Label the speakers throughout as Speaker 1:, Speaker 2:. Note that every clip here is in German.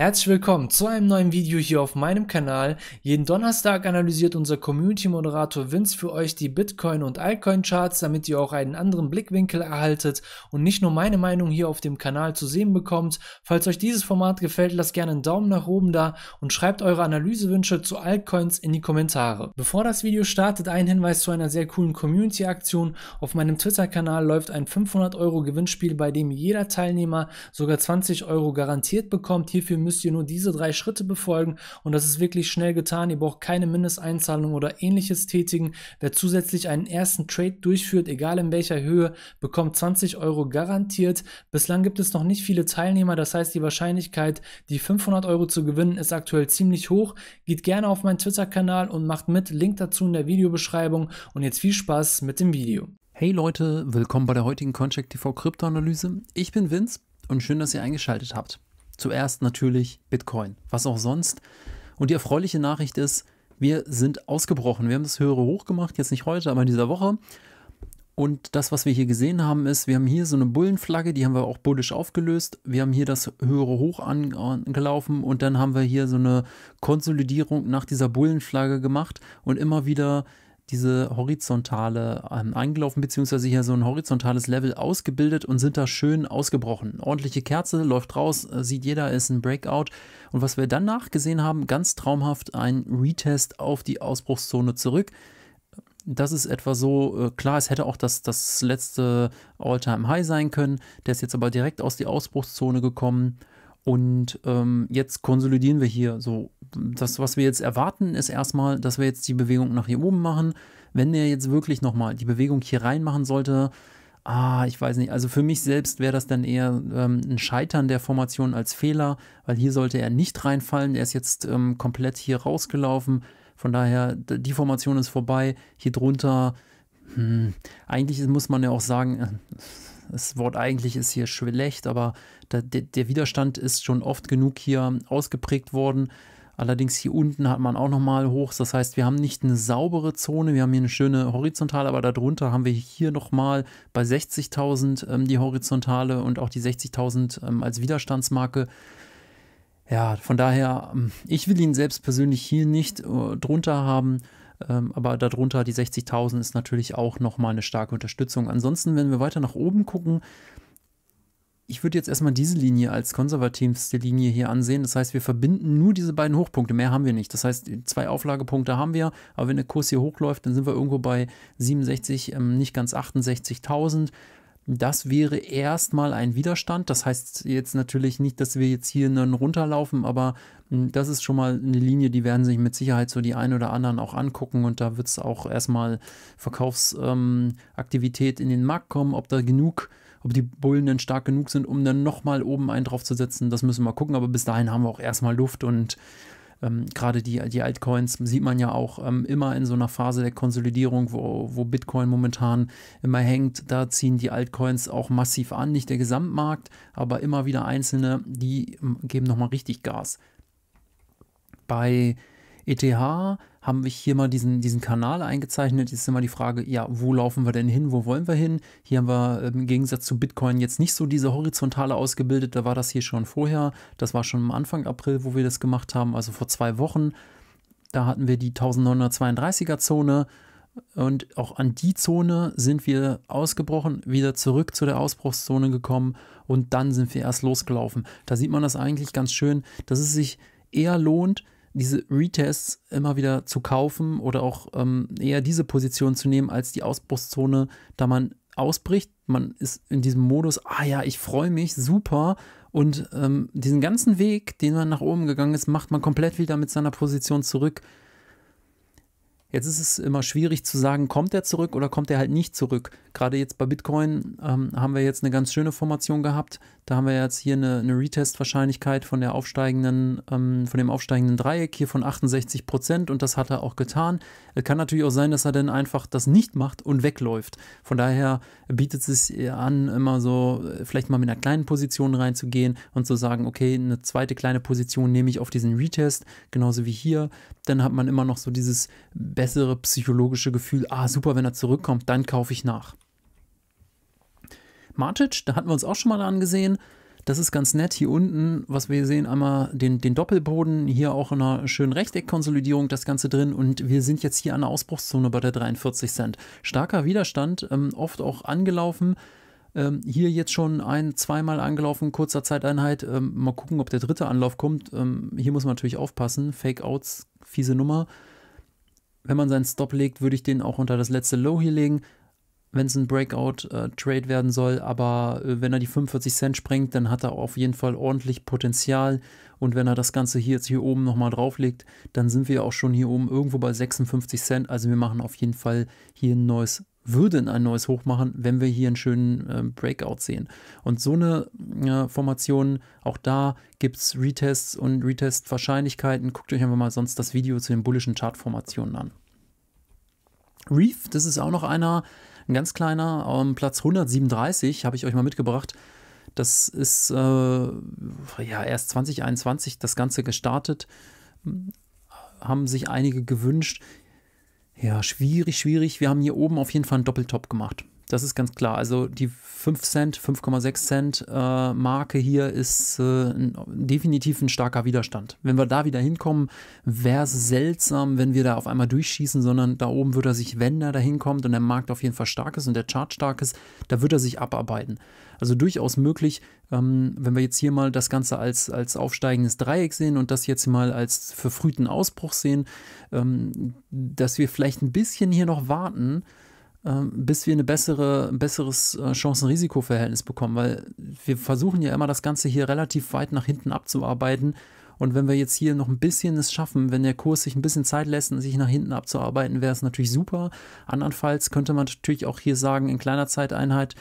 Speaker 1: Herzlich willkommen zu einem neuen Video hier auf meinem Kanal. Jeden Donnerstag analysiert unser Community-Moderator Vince für euch die Bitcoin- und Altcoin-Charts, damit ihr auch einen anderen Blickwinkel erhaltet und nicht nur meine Meinung hier auf dem Kanal zu sehen bekommt. Falls euch dieses Format gefällt, lasst gerne einen Daumen nach oben da und schreibt eure Analysewünsche zu Altcoins in die Kommentare. Bevor das Video startet, ein Hinweis zu einer sehr coolen Community-Aktion. Auf meinem Twitter-Kanal läuft ein 500 Euro Gewinnspiel, bei dem jeder Teilnehmer sogar 20 Euro garantiert bekommt. Hierfür müsst ihr nur diese drei Schritte befolgen und das ist wirklich schnell getan. Ihr braucht keine Mindesteinzahlung oder ähnliches tätigen. Wer zusätzlich einen ersten Trade durchführt, egal in welcher Höhe, bekommt 20 Euro garantiert. Bislang gibt es noch nicht viele Teilnehmer, das heißt die Wahrscheinlichkeit, die 500 Euro zu gewinnen, ist aktuell ziemlich hoch. Geht gerne auf meinen Twitter-Kanal und macht mit. Link dazu in der Videobeschreibung und jetzt viel Spaß mit dem Video. Hey Leute, willkommen bei der heutigen Contract TV Kryptoanalyse. Ich bin Vince und schön, dass ihr eingeschaltet habt. Zuerst natürlich Bitcoin, was auch sonst. Und die erfreuliche Nachricht ist, wir sind ausgebrochen. Wir haben das höhere Hoch gemacht, jetzt nicht heute, aber in dieser Woche. Und das, was wir hier gesehen haben, ist, wir haben hier so eine Bullenflagge, die haben wir auch bullisch aufgelöst. Wir haben hier das höhere Hoch angelaufen und dann haben wir hier so eine Konsolidierung nach dieser Bullenflagge gemacht und immer wieder diese horizontale ähm, eingelaufen, beziehungsweise hier so ein horizontales Level ausgebildet und sind da schön ausgebrochen. Ordentliche Kerze, läuft raus, äh, sieht jeder, ist ein Breakout. Und was wir danach gesehen haben, ganz traumhaft ein Retest auf die Ausbruchszone zurück. Das ist etwa so, äh, klar, es hätte auch das, das letzte All-Time-High sein können. Der ist jetzt aber direkt aus der Ausbruchszone gekommen und ähm, jetzt konsolidieren wir hier so. Das, was wir jetzt erwarten, ist erstmal, dass wir jetzt die Bewegung nach hier oben machen. Wenn er jetzt wirklich nochmal die Bewegung hier rein machen sollte, ah, ich weiß nicht. Also für mich selbst wäre das dann eher ähm, ein Scheitern der Formation als Fehler, weil hier sollte er nicht reinfallen. Er ist jetzt ähm, komplett hier rausgelaufen. Von daher, die Formation ist vorbei. Hier drunter, hm, eigentlich muss man ja auch sagen, äh, das Wort eigentlich ist hier schlecht, aber der, der Widerstand ist schon oft genug hier ausgeprägt worden. Allerdings hier unten hat man auch nochmal hoch. Das heißt, wir haben nicht eine saubere Zone. Wir haben hier eine schöne Horizontale, aber darunter haben wir hier nochmal bei 60.000 ähm, die Horizontale und auch die 60.000 ähm, als Widerstandsmarke. Ja, von daher, ähm, ich will ihn selbst persönlich hier nicht äh, drunter haben. Ähm, aber darunter die 60.000 ist natürlich auch nochmal eine starke Unterstützung. Ansonsten, wenn wir weiter nach oben gucken, ich würde jetzt erstmal diese Linie als konservativste Linie hier ansehen. Das heißt, wir verbinden nur diese beiden Hochpunkte. Mehr haben wir nicht. Das heißt, zwei Auflagepunkte haben wir. Aber wenn der Kurs hier hochläuft, dann sind wir irgendwo bei 67, ähm, nicht ganz 68.000. Das wäre erstmal ein Widerstand. Das heißt jetzt natürlich nicht, dass wir jetzt hier einen runterlaufen, aber hm, das ist schon mal eine Linie, die werden sich mit Sicherheit so die ein oder anderen auch angucken und da wird es auch erstmal Verkaufsaktivität ähm, in den Markt kommen, ob da genug, ob die Bullen dann stark genug sind, um dann nochmal oben einen draufzusetzen. Das müssen wir gucken, aber bis dahin haben wir auch erstmal Luft und ähm, gerade die, die Altcoins sieht man ja auch ähm, immer in so einer Phase der Konsolidierung, wo, wo Bitcoin momentan immer hängt. Da ziehen die Altcoins auch massiv an, nicht der Gesamtmarkt, aber immer wieder einzelne, die ähm, geben nochmal richtig Gas. Bei ETH haben wir hier mal diesen, diesen Kanal eingezeichnet. Jetzt ist immer die Frage, ja, wo laufen wir denn hin? Wo wollen wir hin? Hier haben wir ähm, im Gegensatz zu Bitcoin jetzt nicht so diese Horizontale ausgebildet. Da war das hier schon vorher. Das war schon am Anfang April, wo wir das gemacht haben, also vor zwei Wochen. Da hatten wir die 1932er Zone. Und auch an die Zone sind wir ausgebrochen, wieder zurück zu der Ausbruchszone gekommen und dann sind wir erst losgelaufen. Da sieht man das eigentlich ganz schön, dass es sich eher lohnt, diese Retests immer wieder zu kaufen oder auch ähm, eher diese Position zu nehmen als die Ausbruchszone, da man ausbricht. Man ist in diesem Modus, ah ja, ich freue mich, super. Und ähm, diesen ganzen Weg, den man nach oben gegangen ist, macht man komplett wieder mit seiner Position zurück. Jetzt ist es immer schwierig zu sagen, kommt er zurück oder kommt er halt nicht zurück. Gerade jetzt bei Bitcoin ähm, haben wir jetzt eine ganz schöne Formation gehabt. Da haben wir jetzt hier eine, eine Retest-Wahrscheinlichkeit von der aufsteigenden, ähm, von dem aufsteigenden Dreieck hier von 68 Prozent und das hat er auch getan. Es kann natürlich auch sein, dass er dann einfach das nicht macht und wegläuft. Von daher bietet es sich an, immer so äh, vielleicht mal mit einer kleinen Position reinzugehen und zu sagen, okay, eine zweite kleine Position nehme ich auf diesen Retest, genauso wie hier. Dann hat man immer noch so dieses bessere psychologische Gefühl, ah super, wenn er zurückkommt, dann kaufe ich nach. Matic, da hatten wir uns auch schon mal angesehen. Das ist ganz nett hier unten, was wir sehen, einmal den, den Doppelboden, hier auch in einer schönen Rechteckkonsolidierung das Ganze drin und wir sind jetzt hier an der Ausbruchszone bei der 43 Cent. Starker Widerstand, ähm, oft auch angelaufen, ähm, hier jetzt schon ein, zweimal angelaufen, kurzer Zeiteinheit, ähm, mal gucken, ob der dritte Anlauf kommt. Ähm, hier muss man natürlich aufpassen, Fake-Outs, fiese Nummer. Wenn man seinen Stop legt, würde ich den auch unter das letzte Low hier legen wenn es ein Breakout-Trade äh, werden soll. Aber äh, wenn er die 45 Cent sprengt, dann hat er auf jeden Fall ordentlich Potenzial. Und wenn er das Ganze hier jetzt hier oben nochmal drauflegt, dann sind wir auch schon hier oben irgendwo bei 56 Cent. Also wir machen auf jeden Fall hier ein neues würden ein neues Hoch machen, wenn wir hier einen schönen äh, Breakout sehen. Und so eine äh, Formation, auch da gibt es Retests und Retest-Wahrscheinlichkeiten. Guckt euch einfach mal sonst das Video zu den bullischen Chart-Formationen an. Reef, das ist auch noch einer, ein ganz kleiner, um, Platz 137 habe ich euch mal mitgebracht. Das ist äh, ja erst 2021 das Ganze gestartet. Haben sich einige gewünscht. Ja, schwierig, schwierig. Wir haben hier oben auf jeden Fall einen Doppeltop gemacht. Das ist ganz klar. Also die 5 Cent, 5,6 Cent äh, Marke hier ist äh, definitiv ein starker Widerstand. Wenn wir da wieder hinkommen, wäre es seltsam, wenn wir da auf einmal durchschießen, sondern da oben wird er sich, wenn er da hinkommt und der Markt auf jeden Fall stark ist und der Chart stark ist, da wird er sich abarbeiten. Also durchaus möglich, ähm, wenn wir jetzt hier mal das Ganze als, als aufsteigendes Dreieck sehen und das jetzt mal als verfrühten Ausbruch sehen, ähm, dass wir vielleicht ein bisschen hier noch warten, ähm, bis wir eine bessere, ein besseres äh, Chancen-Risiko-Verhältnis bekommen, weil wir versuchen ja immer das Ganze hier relativ weit nach hinten abzuarbeiten. Und wenn wir jetzt hier noch ein bisschen es schaffen, wenn der Kurs sich ein bisschen Zeit lässt, sich nach hinten abzuarbeiten, wäre es natürlich super. Andernfalls könnte man natürlich auch hier sagen, in kleiner Zeiteinheit,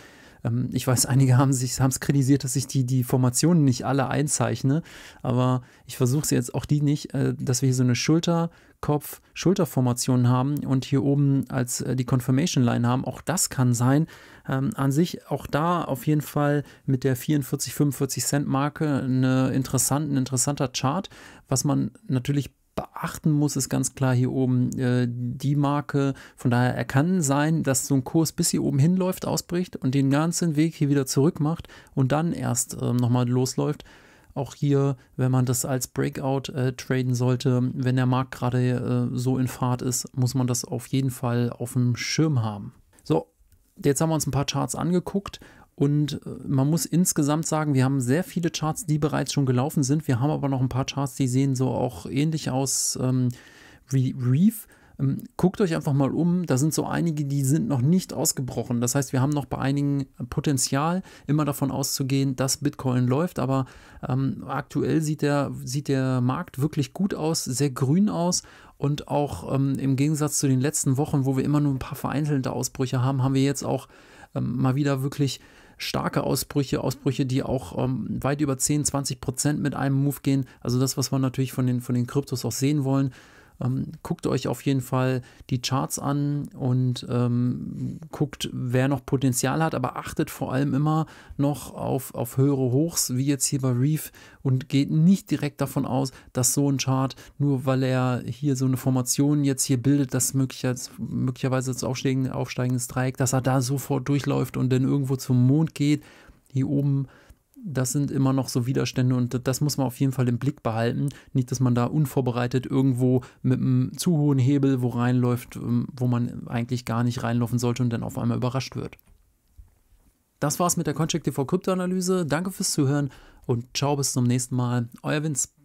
Speaker 1: ähm, ich weiß, einige haben es kritisiert, dass ich die, die Formationen nicht alle einzeichne, aber ich versuche es jetzt auch die nicht, äh, dass wir hier so eine Schulter, Kopf, Schulterformation haben und hier oben als äh, die Confirmation Line haben. Auch das kann sein. Ähm, an sich auch da auf jeden Fall mit der 44, 45 Cent Marke eine interessant, ein interessanter Chart, was man natürlich beachten muss, ist ganz klar hier oben äh, die Marke. Von daher, er kann sein, dass so ein Kurs bis hier oben hinläuft, ausbricht und den ganzen Weg hier wieder zurück macht und dann erst äh, nochmal losläuft. Auch hier, wenn man das als Breakout äh, traden sollte, wenn der Markt gerade äh, so in Fahrt ist, muss man das auf jeden Fall auf dem Schirm haben. So, jetzt haben wir uns ein paar Charts angeguckt und äh, man muss insgesamt sagen, wir haben sehr viele Charts, die bereits schon gelaufen sind. Wir haben aber noch ein paar Charts, die sehen so auch ähnlich aus ähm, wie Reef. Ähm, guckt euch einfach mal um. Da sind so einige, die sind noch nicht ausgebrochen. Das heißt, wir haben noch bei einigen Potenzial, immer davon auszugehen, dass Bitcoin läuft. Aber ähm, aktuell sieht der, sieht der Markt wirklich gut aus, sehr grün aus. Und auch ähm, im Gegensatz zu den letzten Wochen, wo wir immer nur ein paar vereinzelte Ausbrüche haben, haben wir jetzt auch ähm, mal wieder wirklich starke Ausbrüche, Ausbrüche, die auch ähm, weit über 10, 20 Prozent mit einem Move gehen. Also das, was wir natürlich von den, von den Kryptos auch sehen wollen. Ähm, guckt euch auf jeden Fall die Charts an und ähm, guckt, wer noch Potenzial hat, aber achtet vor allem immer noch auf, auf höhere Hochs, wie jetzt hier bei Reef und geht nicht direkt davon aus, dass so ein Chart, nur weil er hier so eine Formation jetzt hier bildet, das möglicherweise, möglicherweise das aufsteigende, aufsteigende Dreieck, dass er da sofort durchläuft und dann irgendwo zum Mond geht. Hier oben das sind immer noch so Widerstände und das muss man auf jeden Fall im Blick behalten. Nicht, dass man da unvorbereitet irgendwo mit einem zu hohen Hebel wo reinläuft, ähm, wo man eigentlich gar nicht reinlaufen sollte und dann auf einmal überrascht wird. Das war's mit der Concheck TV Kryptoanalyse. Danke fürs Zuhören und ciao bis zum nächsten Mal. Euer Vince.